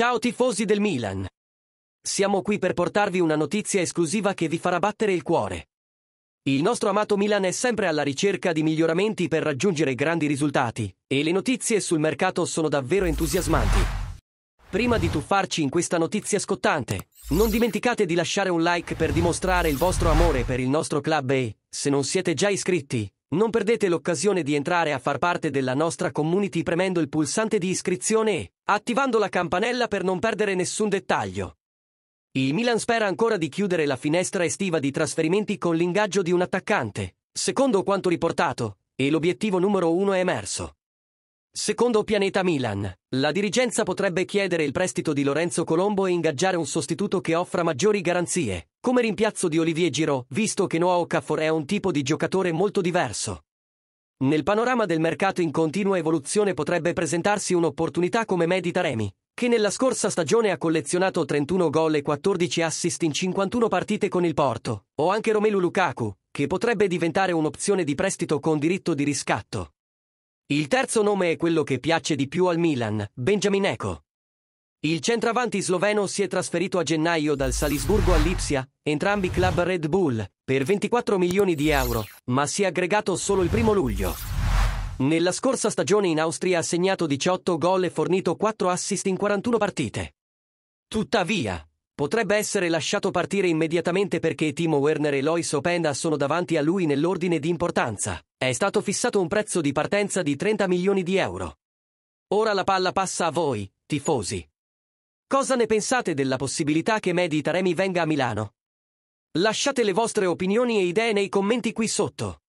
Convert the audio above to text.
Ciao tifosi del Milan! Siamo qui per portarvi una notizia esclusiva che vi farà battere il cuore. Il nostro amato Milan è sempre alla ricerca di miglioramenti per raggiungere grandi risultati, e le notizie sul mercato sono davvero entusiasmanti. Prima di tuffarci in questa notizia scottante, non dimenticate di lasciare un like per dimostrare il vostro amore per il nostro club e, se non siete già iscritti, non perdete l'occasione di entrare a far parte della nostra community premendo il pulsante di iscrizione e attivando la campanella per non perdere nessun dettaglio. Il Milan spera ancora di chiudere la finestra estiva di trasferimenti con l'ingaggio di un attaccante, secondo quanto riportato, e l'obiettivo numero uno è emerso. Secondo Pianeta Milan. La dirigenza potrebbe chiedere il prestito di Lorenzo Colombo e ingaggiare un sostituto che offra maggiori garanzie, come rimpiazzo di Olivier Giro, visto che Noah Okafor è un tipo di giocatore molto diverso. Nel panorama del mercato in continua evoluzione potrebbe presentarsi un'opportunità come Medita Remy, che nella scorsa stagione ha collezionato 31 gol e 14 assist in 51 partite con il Porto, o anche Romelu Lukaku, che potrebbe diventare un'opzione di prestito con diritto di riscatto. Il terzo nome è quello che piace di più al Milan, Benjamin Eco. Il centravanti sloveno si è trasferito a gennaio dal Salisburgo all'Ipsia, entrambi club Red Bull, per 24 milioni di euro, ma si è aggregato solo il primo luglio. Nella scorsa stagione in Austria ha segnato 18 gol e fornito 4 assist in 41 partite. Tuttavia, Potrebbe essere lasciato partire immediatamente perché Timo Werner e Lois Openda sono davanti a lui nell'ordine di importanza. È stato fissato un prezzo di partenza di 30 milioni di euro. Ora la palla passa a voi, tifosi. Cosa ne pensate della possibilità che Medi Taremi venga a Milano? Lasciate le vostre opinioni e idee nei commenti qui sotto.